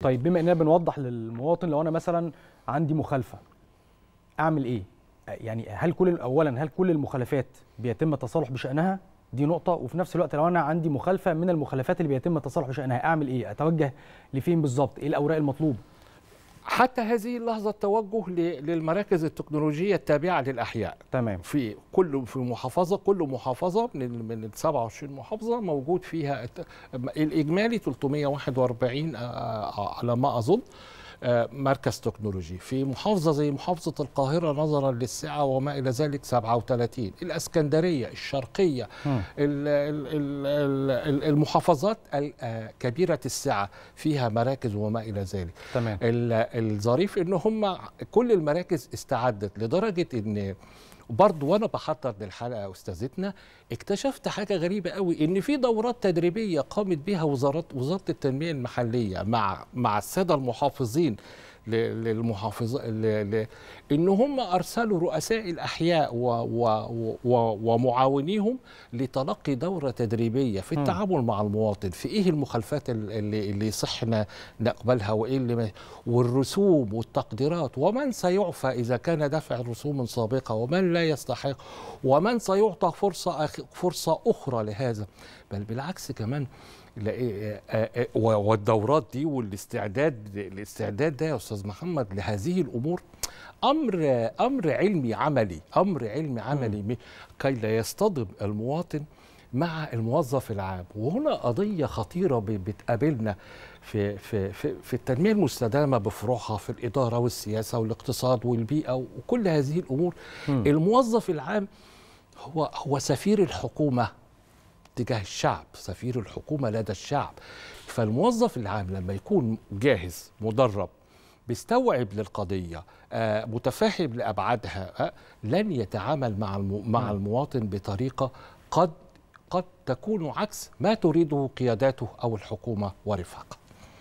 طيب بما اننا بنوضح للمواطن لو انا مثلا عندي مخالفه اعمل ايه يعني هل كل اولا هل كل المخالفات بيتم التصالح بشانها دي نقطه وفي نفس الوقت لو انا عندي مخالفه من المخالفات اللي بيتم التصالح بشانها اعمل ايه اتوجه لفين بالظبط ايه الاوراق المطلوبه حتى هذه اللحظه التوجه للمراكز التكنولوجيه التابعه للاحياء تمام في كل في محافظه كل محافظه من من 27 محافظه موجود فيها الاجمالي 341 آه، آه، على ما اظن آه، مركز تكنولوجي في محافظة زي محافظة القاهرة نظرا للسعة وما إلى ذلك 37 الأسكندرية الشرقية المحافظات آه، كبيرة السعة فيها مراكز وما إلى ذلك تمام. الظريف إن هم كل المراكز استعدت لدرجة إن برضو وانا بحضر للحلقه استاذتنا اكتشفت حاجه غريبه قوي ان في دورات تدريبيه قامت بها وزاره وزاره التنميه المحليه مع مع الساده المحافظين للمحافظة إن هم أرسلوا رؤساء الأحياء ومعاونيهم لتلقي دورة تدريبية في التعامل مع المواطن في إيه المخالفات اللي, اللي صحنا نقبلها وإيه اللي والرسوم والتقديرات ومن سيعفى إذا كان دفع رسوم سابقة ومن لا يستحق ومن سيعطى فرصة فرصة أخرى لهذا بل بالعكس كمان إيه، إيه، إيه، والدورات دي والاستعداد الاستعداد ده يا استاذ محمد لهذه الامور امر امر علمي عملي امر علمي عملي كي لا يصطدم المواطن مع الموظف العام وهنا قضيه خطيره بتقابلنا في في في, في التنميه المستدامه بفروعها في الاداره والسياسه والاقتصاد والبيئه وكل هذه الامور م. الموظف العام هو هو سفير الحكومه تجاه الشعب سفير الحكومة لدى الشعب فالموظف العام لما يكون جاهز مدرب بيستوعب للقضية آه، متفهم لأبعادها آه، لن يتعامل مع مع نعم. المواطن بطريقة قد قد تكون عكس ما تريده قياداته أو الحكومة ورفاقه